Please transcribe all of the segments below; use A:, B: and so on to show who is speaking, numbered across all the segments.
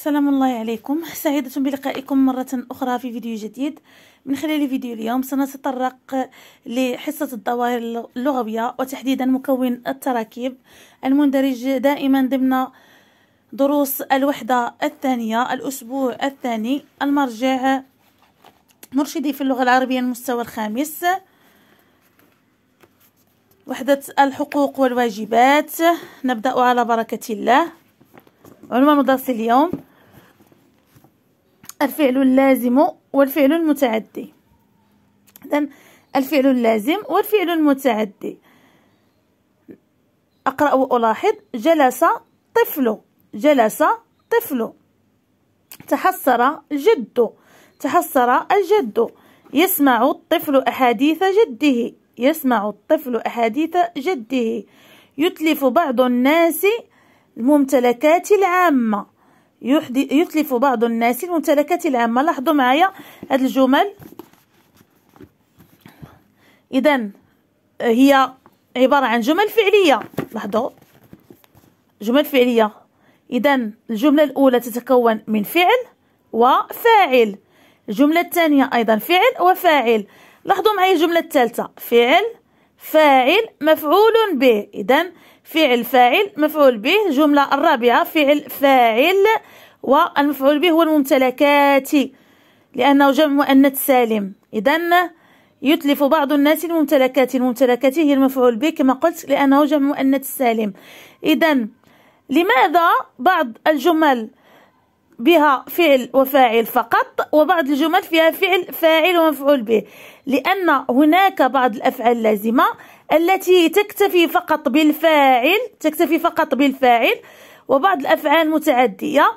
A: السلام الله عليكم سعيدة بلقائكم مرة أخرى في فيديو جديد من خلال فيديو اليوم سنتطرق لحصة الظواهر اللغوية وتحديدا مكون التراكيب المندرج دائما ضمن دروس الوحدة الثانية الأسبوع الثاني المرجع مرشدي في اللغة العربية المستوى الخامس وحدة الحقوق والواجبات نبدأ على بركة الله عنوان درس اليوم الفعل اللازم والفعل المتعدي اذا الفعل اللازم والفعل المتعدي أقرأ وألاحظ جلس طفل جلس طفل تحسر الجد تحسر الجد يسمع الطفل أحاديث جده يسمع الطفل أحاديث جده يتلف بعض الناس الممتلكات العامة يتلف بعض الناس الممتلكات العامة لاحظوا معايا هاد الجمل إذا هي عبارة عن جمل فعلية لاحظوا جمل فعلية إذا الجملة الأولى تتكون من فعل وفاعل الجملة الثانية أيضا فعل وفاعل لاحظوا معايا الجملة الثالثة فعل فاعل مفعول به إذا فعل فاعل مفعول به الجملة الرابعة فعل فاعل والمفعول به هو الممتلكات لأنه جمع مؤنث سالم إذا يتلف بعض الناس الممتلكات الممتلكات هي المفعول به كما قلت لأنه جمع مؤنث سالم إذا لماذا بعض الجمل بها فعل وفاعل فقط وبعض الجمل فيها فعل فاعل ومفعول به لأن هناك بعض الأفعال اللازمة التي تكتفي فقط بالفاعل تكتفي فقط بالفاعل وبعض الأفعال المتعدية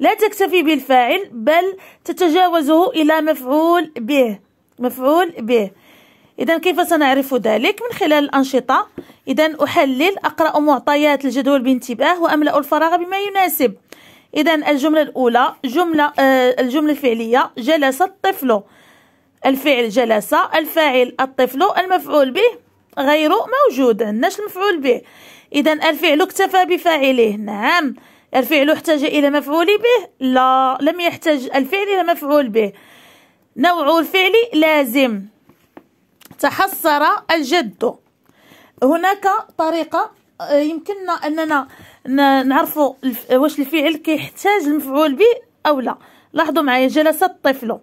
A: لا تكتفي بالفاعل بل تتجاوزه إلى مفعول به مفعول به إذا كيف سنعرف ذلك من خلال الأنشطة إذا أحلل أقرأ معطيات الجدول بانتباه وأملأ الفراغ بما يناسب إذا الجملة الأولى جملة آه الجملة الفعلية جلس الطفل الفعل جلس الفاعل الطفل المفعول به غير موجود عندناش المفعول به إذا الفعل اكتفى بفاعله نعم الفعل احتاج إلى مفعول به لا لم يحتاج الفعل إلى مفعول به نوع الفعل لازم تحصر الجد هناك طريقة آه، يمكننا أننا نعرفوا واش الفعل كيحتاج المفعول به او لا لاحظوا معايا جلس الطفل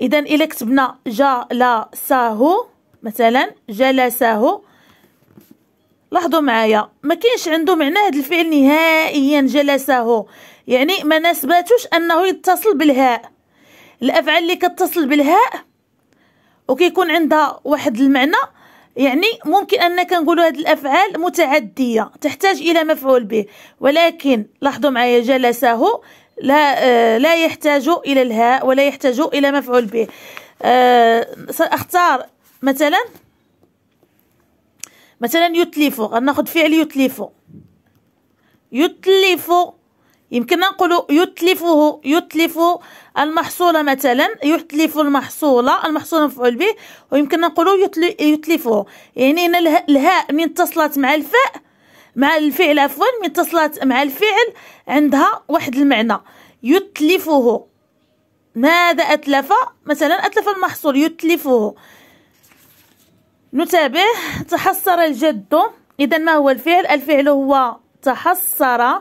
A: اذا الا كتبنا جلسه مثلا جلسه لاحظوا معايا ما كاينش عنده معنى هذا الفعل نهائيا جلسه يعني ما ناسباتوش انه يتصل بالهاء الافعال اللي كتصل بالهاء وكيكون عندها واحد المعنى يعني ممكن أن نقولوا هذه الأفعال متعدية تحتاج إلى مفعول به ولكن لاحظوا معايا جلسه لا آه، لا يحتاج إلى الهاء ولا يحتاج إلى مفعول به آه، سأختار مثلا مثلا يتلف غناخد فعل يتلف يتلف يمكننا نقول يتلفه يتلف المحصول مثلا يتلف المحصول المحصول مفعول به ويمكننا يتل يتلفه يعني هنا الهاء من اتصلت مع الفاء مع الفعل عفوا من اتصلت مع الفعل عندها واحد المعنى يتلفه ماذا أتلف مثلا أتلف المحصول يتلفه نتابع تحصر الجد إذا ما هو الفعل الفعل هو تحصر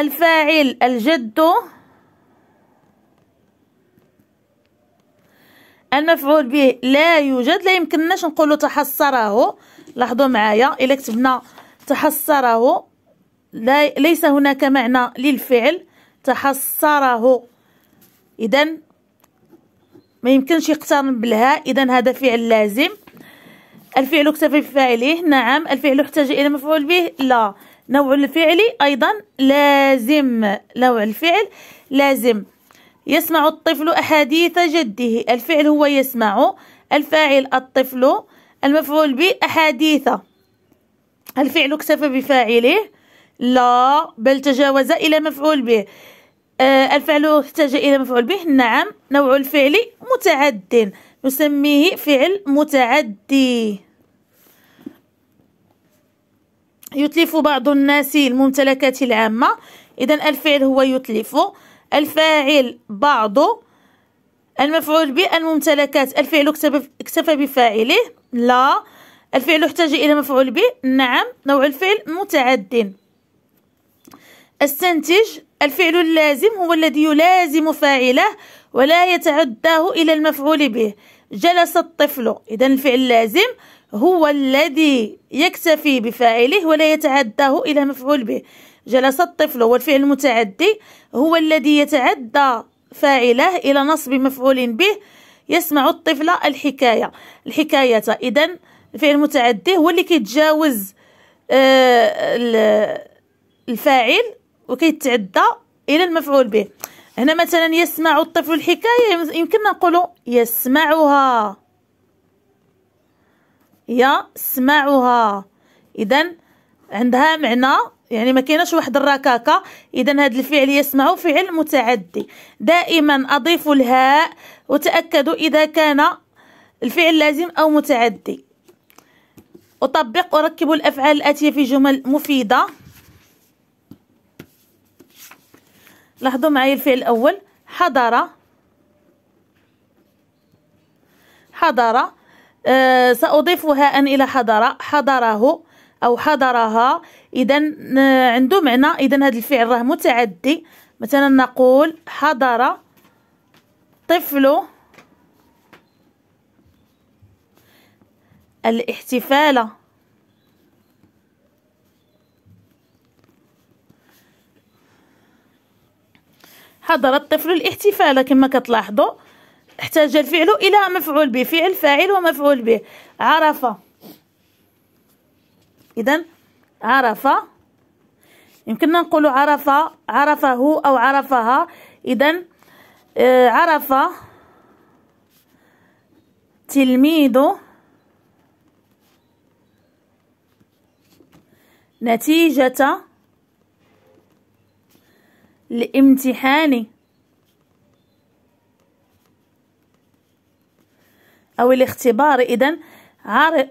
A: الفاعل الجد المفعول به لا يوجد لا يمكنناش نقولوا تحصره لاحظوا معايا الا كتبنا تحصره لا ليس هناك معنى للفعل تحصره اذا ما يمكنش يقترن بالهاء اذا هذا فعل لازم الفعل اكتفى بفاعله نعم الفعل احتاج الى مفعول به لا نوع الفعل أيضا لازم نوع الفعل لازم يسمع الطفل أحاديث جده الفعل هو يسمع الفاعل الطفل المفعول به أحاديث الفعل اكتفى بفاعله لا بل تجاوز إلى مفعول به آه الفعل احتاج إلى مفعول به نعم نوع الفعل متعد نسميه فعل متعدي يتلف بعض الناس الممتلكات العامة إذا الفعل هو يتلف الفاعل بعض المفعول به الممتلكات الفعل اكتفى بفاعله لا الفعل احتاج إلى مفعول به نعم نوع الفعل متعد استنتج الفعل اللازم هو الذي يلازم فاعله ولا يتعداه إلى المفعول به جلس الطفل إذا الفعل اللازم هو الذي يكتفي بفاعله ولا يتعداه إلى مفعول به جلس الطفل هو الفعل المتعدي هو الذي يتعدى فاعله إلى نصب مفعول به يسمع الطفل الحكاية الحكاية إذا الفعل المتعدي هو اللي كيتجاوز آه، الفاعل وكيتعدى إلى المفعول به هنا مثلا يسمع الطفل الحكاية يمكننا نقول يسمعها يسمعها اذا عندها معنى يعني ما كايناش واحد الركاكه اذا هذا الفعل يسمع فعل متعدي دائما اضيف الهاء وتاكدوا اذا كان الفعل لازم او متعدي اطبق اركب الافعال الاتيه في جمل مفيده لاحظوا معي الفعل الاول حضر حضر أه سأضيف هاء إلى حضر حضره أو حضرها إذا آه، عنده معنى إذا هذا الفعل راه متعدي مثلا نقول حضر طفل الاحتفال حضر الطفل الاحتفال كما كتلاحظوا احتاج الفعل إلى مفعول به فعل فاعل ومفعول به عرف إذا عرف يمكننا نقول عرف عرفه أو عرفها إذا آه، عرف تلميذ نتيجة الامتحان أو الاختبار إذا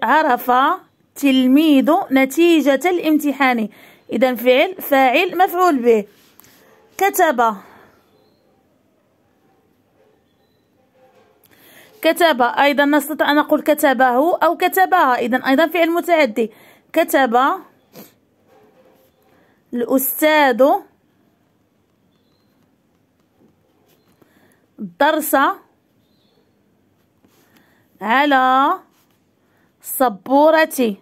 A: عرف تلميذ نتيجة الامتحان إذا فعل فاعل مفعول به كتب كتب أيضا نستطيع أن نقول كتبه أو كتبها إذا أيضا فعل متعدي كتب الأستاذ الدرس على صبورتي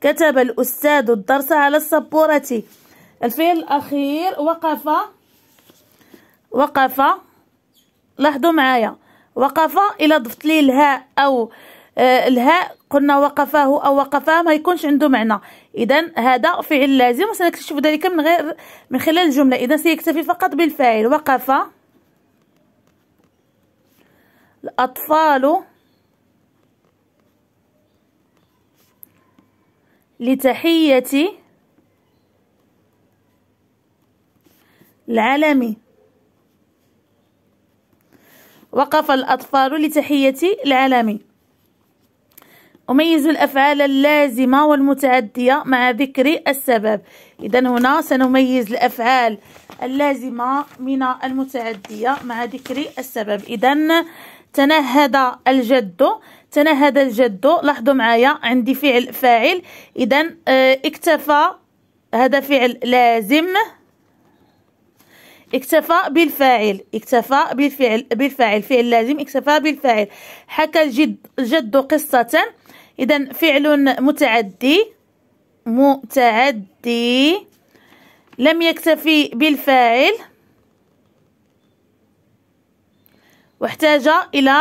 A: كتب الأستاذ الدرس على صبورتي الفعل الأخير وقف وقف لاحظوا معايا وقف إلا ضفت لي الهاء أو آه الهاء قلنا وقفاه أو وقفاه ما يكونش عنده معنى إذا هذا فعل لازم وسنكتشف ذلك من غير من خلال الجملة إذا سيكتفي فقط بالفاعل وقف الأطفال لتحية العلم وقف الأطفال لتحية العلم أميز الأفعال اللازمة والمتعدية مع ذكر السبب إذا هنا سنميز الأفعال اللازمة من المتعدية مع ذكر السبب إذا تنهد الجد تنهد الجد لاحظوا معايا عندي فعل فاعل اذا آه، اكتفى هذا فعل لازم اكتفى بالفاعل اكتفى بالفعل بالفاعل فعل لازم اكتفى بالفاعل حكى الجد الجد قصة اذا فعل متعدي متعدي لم يكتفي بالفاعل واحتاج إلى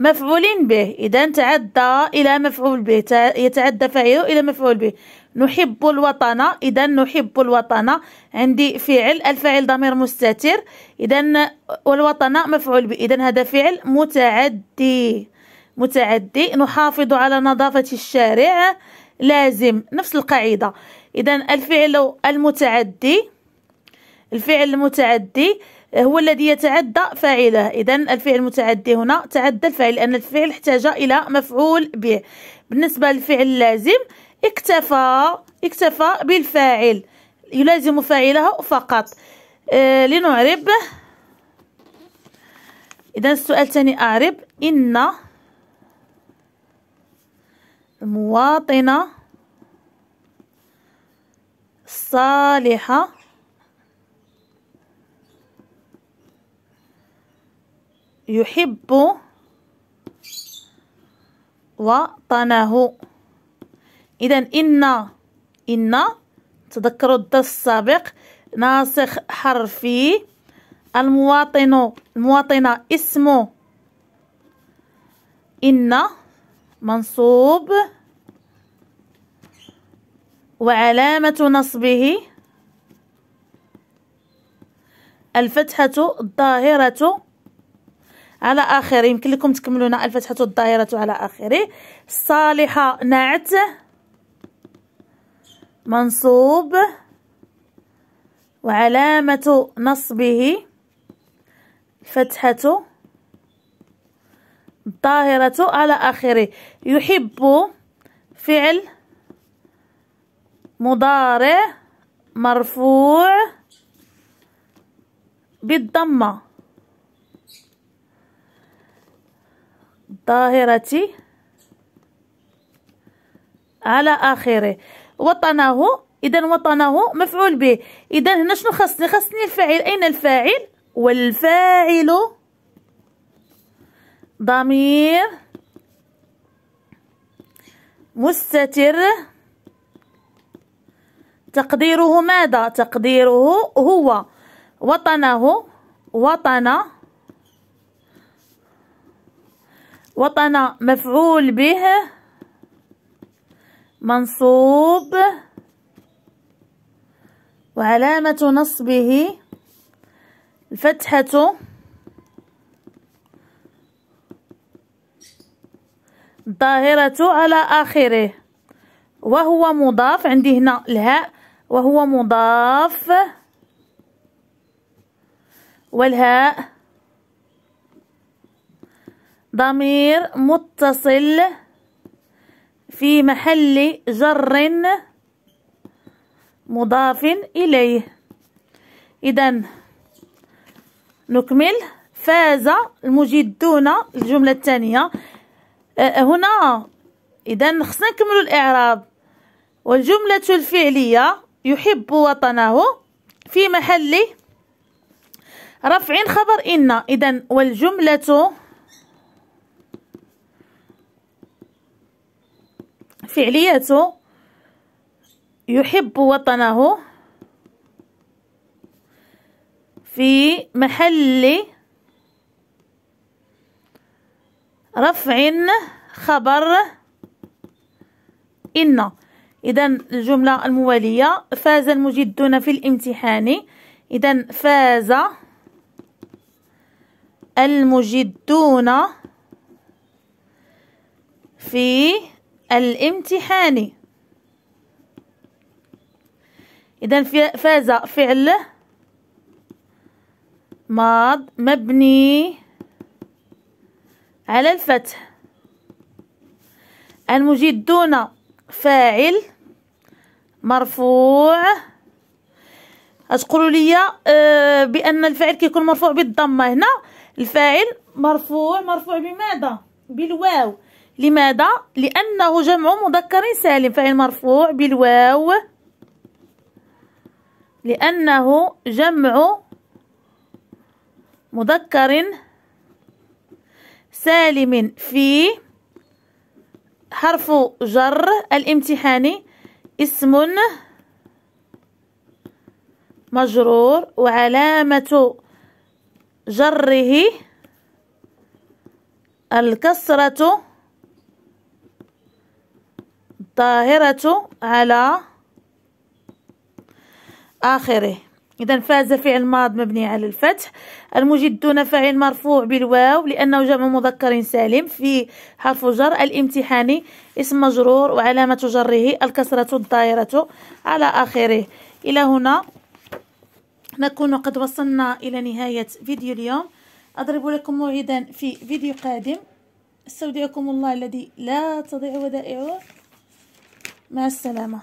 A: مفعول به إذا تعدى إلى مفعول به يتعدى فاعله إلى مفعول به نحب الوطن إذا نحب الوطن عندي فعل الفاعل ضمير مستتر إذا والوطن مفعول به إذا هذا فعل متعدي متعدي نحافظ على نظافة الشارع لازم نفس القاعدة إذا الفعل المتعدي الفعل المتعدي هو الذي يتعدى فاعله اذا الفعل المتعدي هنا تعدى الفاعل لان الفعل احتاج الى مفعول به بالنسبه للفعل اللازم اكتفى اكتفى بالفاعل يلازم فاعله فقط اه لنعرب اذا السؤال الثاني اعرب ان المواطنه الصالحه يحب وطنه إذا إن إن تذكروا الدرس السابق ناسخ حرفي المواطن المواطنة اسم إن منصوب وعلامة نصبه الفتحة الظاهرة على آخره يمكن لكم تكملون الفتحة والدائرة على آخره صالحة نعت منصوب وعلامة نصبه فتحه الظاهرة على آخره يحب فعل مضارع مرفوع بالضمه الظاهرة على آخره وطنه إذا وطنه مفعول به إذا هنا شنو خاصني خاصني الفاعل أين الفاعل والفاعل ضمير مستتر تقديره ماذا تقديره هو وطنه وطن وطن مفعول به منصوب وعلامة نصبه الفتحة الظاهرة على آخره وهو مضاف عندي هنا الهاء وهو مضاف والهاء ضمير متصل في محل جر مضاف إليه إذا نكمل فاز المجدون الجملة الثانية أه، أه، هنا إذا خصنا نكمل الإعراب والجملة الفعلية يحب وطنه في محل رفع خبر إن إذا والجملة فعلياته يحب وطنه في محل رفع خبر إن إذا الجملة الموالية فاز المجدون في الامتحان إذا فاز المجدون في الامتحاني إذا فاز فعل ماض مبني على الفتح المجدون فاعل مرفوع تقولوا لي آه، بان الفاعل كيكون مرفوع بالضمه هنا الفاعل مرفوع مرفوع بماذا بالواو لماذا؟ لأنه جمع مذكر سالم فإن مرفوع بالواو لأنه جمع مذكر سالم في حرف جر الامتحان اسم مجرور وعلامة جره الكسرة الطاهرة على آخره إذا فاز فعل ماض مبني على الفتح المجدون فاعل مرفوع بالواو لأنه جمع مذكر سالم في حرف جر الامتحان اسم مجرور وعلامة جره الكسرة الدائرة على آخره إلى هنا نكون قد وصلنا إلى نهاية فيديو اليوم أضرب لكم موعدا في فيديو قادم استودعكم الله الذي لا تضيع ودائعه مع السلامه